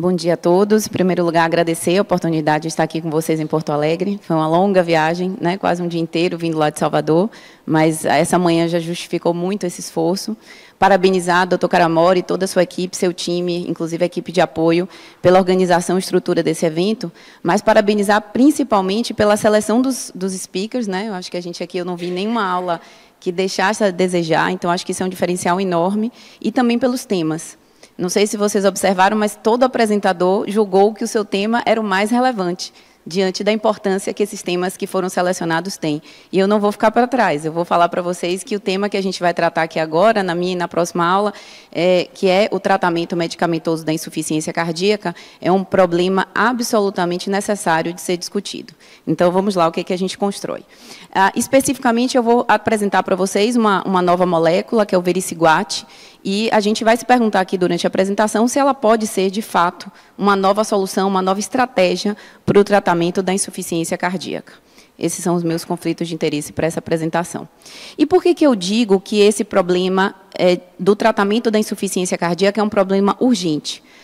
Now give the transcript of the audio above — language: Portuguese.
Bom dia a todos. Em primeiro lugar, agradecer a oportunidade de estar aqui com vocês em Porto Alegre. Foi uma longa viagem, né? quase um dia inteiro vindo lá de Salvador, mas essa manhã já justificou muito esse esforço. Parabenizar o doutor Caramori, toda a sua equipe, seu time, inclusive a equipe de apoio, pela organização e estrutura desse evento, mas parabenizar principalmente pela seleção dos, dos speakers. Né? Eu acho que a gente aqui, eu não vi nenhuma aula que deixasse a desejar, então acho que isso é um diferencial enorme, e também pelos temas. Não sei se vocês observaram, mas todo apresentador julgou que o seu tema era o mais relevante diante da importância que esses temas que foram selecionados têm. E eu não vou ficar para trás, eu vou falar para vocês que o tema que a gente vai tratar aqui agora, na minha e na próxima aula, é, que é o tratamento medicamentoso da insuficiência cardíaca, é um problema absolutamente necessário de ser discutido. Então, vamos lá, o que, é que a gente constrói. Ah, especificamente, eu vou apresentar para vocês uma, uma nova molécula, que é o vericiguate, e a gente vai se perguntar aqui durante a apresentação se ela pode ser, de fato, uma nova solução, uma nova estratégia para o tratamento da insuficiência cardíaca. Esses são os meus conflitos de interesse para essa apresentação. E por que, que eu digo que esse problema é, do tratamento da insuficiência cardíaca é um problema urgente?